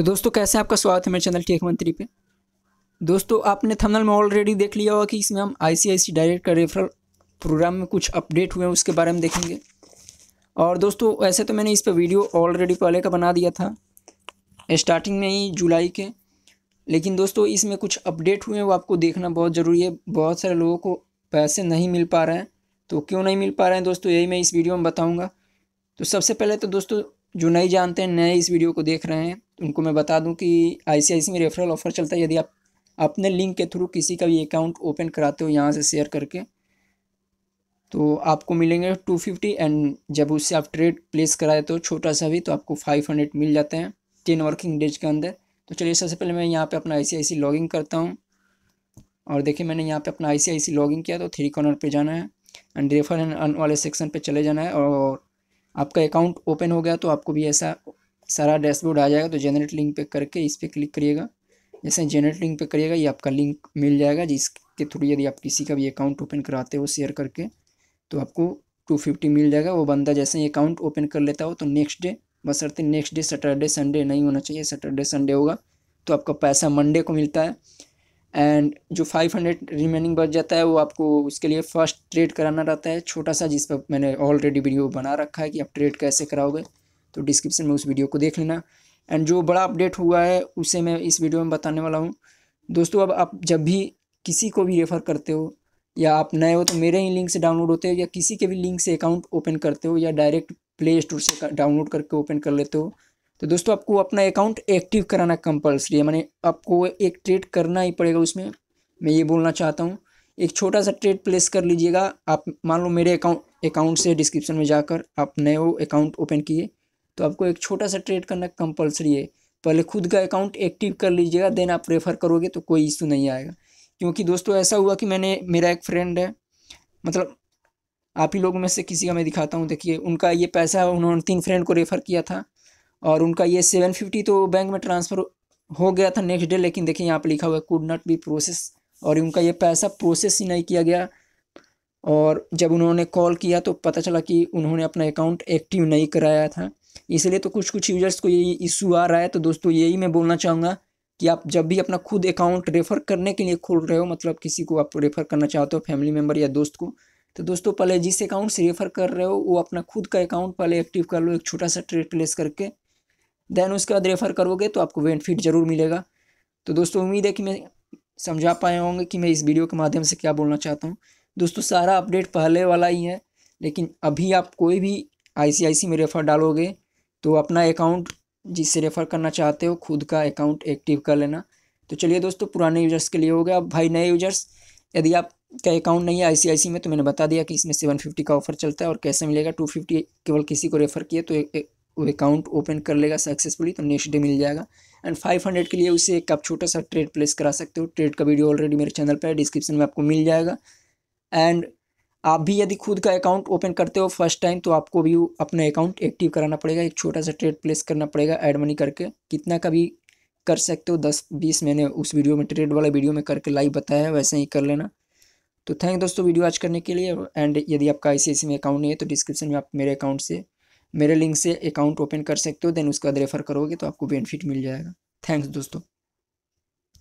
तो दोस्तों कैसे आपका स्वागत है मेरे चैनल टेक वन मंत्री पे दोस्तों आपने थंबनेल में ऑलरेडी देख लिया होगा कि इसमें हम आईसीआईसी डायरेक्ट का रेफरल प्रोग्राम में कुछ अपडेट हुए हैं उसके बारे में देखेंगे और दोस्तों ऐसे तो मैंने इस पर वीडियो ऑलरेडी पहले का बना दिया था स्टार्टिंग में ही जुलाई के लेकिन दोस्तों इसमें कुछ अपडेट हुए हैं वो आपको देखना बहुत ज़रूरी है बहुत सारे लोगों को पैसे नहीं मिल पा रहे हैं तो क्यों नहीं मिल पा रहे हैं दोस्तों यही मैं इस वीडियो में बताऊँगा तो सबसे पहले तो दोस्तों जो नहीं जानते हैं नए इस वीडियो को देख रहे हैं उनको मैं बता दूं कि आई में रेफरल ऑफ़र चलता है यदि आप अपने लिंक के थ्रू किसी का भी अकाउंट ओपन कराते हो यहाँ से शेयर करके तो आपको मिलेंगे टू फिफ्टी एंड जब उससे आप ट्रेड प्लेस कराए तो छोटा सा भी तो आपको फाइव हंड्रेड मिल जाते हैं टेन वर्किंग डेज के अंदर तो चलिए सबसे पहले मैं यहाँ पे अपना आई सी लॉगिन करता हूँ और देखिए मैंने यहाँ पे अपना आई सी लॉगिन किया तो थ्री कॉर्नर पे जाना है एंड रेफर एंड वाले सेक्शन पे चले जाना है और आपका अकाउंट ओपन हो गया तो आपको भी ऐसा सारा डैशबोर्ड आ जाएगा तो जेनरेट लिंक पे करके इस पर क्लिक करिएगा जैसे जेनरेट लिंक पे करिएगा ये आपका लिंक मिल जाएगा जिसके थ्रू यदि आप किसी का भी अकाउंट ओपन कराते हो शेयर करके तो आपको टू फिफ्टी मिल जाएगा वो बंदा जैसे ही अकाउंट ओपन कर लेता हो तो नेक्स्ट डे बसरते नेक्स्ट डे सैटरडे संडे नहीं होना चाहिए सैटरडे संडे होगा तो आपका पैसा मंडे को मिलता है एंड जो फाइव हंड्रेड रिमेनिंग बच जाता है वो आपको उसके लिए फर्स्ट ट्रेड कराना रहता है छोटा सा जिस पर मैंने ऑलरेडी वीडियो बना रखा है कि आप ट्रेड कैसे कराओगे तो डिस्क्रिप्शन में उस वीडियो को देख लेना एंड जो बड़ा अपडेट हुआ है उसे मैं इस वीडियो में बताने वाला हूँ दोस्तों अब आप जब भी किसी को भी रेफ़र करते हो या आप नए हो तो मेरे ही लिंक से डाउनलोड होते हो या किसी के भी लिंक से अकाउंट ओपन करते हो या डायरेक्ट प्ले स्टोर से डाउनलोड करके ओपन कर लेते हो तो दोस्तों आपको अपना अकाउंट एक्टिव कराना कंपलसरी है मैंने आपको एक ट्रेड करना ही पड़ेगा उसमें मैं ये बोलना चाहता हूँ एक छोटा सा ट्रेड प्लेस कर लीजिएगा आप मान लो मेरे अकाउंट अकाउंट से डिस्क्रिप्शन में जाकर आप नए हो अकाउंट ओपन किए तो आपको एक छोटा सा ट्रेड करना कंपलसरी है पहले खुद का अकाउंट एक्टिव कर लीजिएगा देन आप रेफ़र करोगे तो कोई इशू नहीं आएगा क्योंकि दोस्तों ऐसा हुआ कि मैंने मेरा एक फ्रेंड है मतलब आप ही लोगों में से किसी का मैं दिखाता हूँ देखिए उनका ये पैसा उन्होंने तीन फ्रेंड को रेफ़र किया था और उनका ये सेवन फिफ्टी तो बैंक में ट्रांसफ़र हो गया था नेक्स्ट डे लेकिन देखिए यहाँ पर लिखा हुआ है कुड नॉट बी प्रोसेस और उनका ये पैसा प्रोसेस ही नहीं किया गया और जब उन्होंने कॉल किया तो पता चला कि उन्होंने अपना अकाउंट एक्टिव नहीं कराया था इसलिए तो कुछ कुछ यूजर्स को यही इशू आ रहा है तो दोस्तों यही मैं बोलना चाहूँगा कि आप जब भी अपना खुद अकाउंट रेफ़र करने के लिए खोल रहे हो मतलब किसी को आप रेफ़र करना चाहते हो फैमिली मेम्बर या दोस्त को तो दोस्तों पहले जिस अकाउंट से रेफ़र कर रहे हो वो अपना खुद का अकाउंट पहले एक्टिव कर लो एक छोटा सा ट्रेड प्लेस करके देन उसके बाद रेफ़र करोगे तो आपको बेनिफिट ज़रूर मिलेगा तो दोस्तों उम्मीद है कि मैं समझा पाए होंगे कि मैं इस वीडियो के माध्यम से क्या बोलना चाहता हूँ दोस्तों सारा अपडेट पहले वाला ही है लेकिन अभी आप कोई भी आई में रेफ़र डालोगे तो अपना अकाउंट जिससे रेफ़र करना चाहते हो खुद का अकाउंट एक्टिव कर लेना तो चलिए दोस्तों पुराने यूजर्स के लिए हो गया अब भाई नए यूजर्स यदि आपका अकाउंट नहीं है आई में तो मैंने बता दिया कि इसमें सेवन फिफ्टी का ऑफर चलता है और कैसे मिलेगा टू फिफ्टी केवल किसी को रेफ़र किए तो वो अकाउंट ओपन कर लेगा सक्सेसफुली तो नेक्स्ट डे मिल जाएगा एंड फाइव हंड्रेड के लिए उसे एक आप छोटा सा ट्रेड प्लेस करा सकते हो ट्रेड का वीडियो ऑलरेडी मेरे चैनल पर है डिस्क्रिप्शन में आपको मिल जाएगा एंड आप भी यदि खुद का अकाउंट ओपन करते हो फर्स्ट टाइम तो आपको भी अपना अकाउंट एक्टिव कराना पड़ेगा एक छोटा सा ट्रेड प्लेस करना पड़ेगा एड मनी करके कितना का भी कर सकते हो दस बीस मैंने उस वीडियो में ट्रेड वाला वीडियो में करके लाइव बताया है वैसे ही कर लेना तो थैंक दोस्तों वीडियो आज करने के लिए एंड यदि आपका आई में अकाउंट नहीं है तो डिस्क्रिप्शन में आप मेरे अकाउंट से मेरे लिंक से अकाउंट ओपन कर सकते हो देन उसके बाद रेफर करोगे तो आपको बेनिफिट मिल जाएगा थैंक्स दोस्तों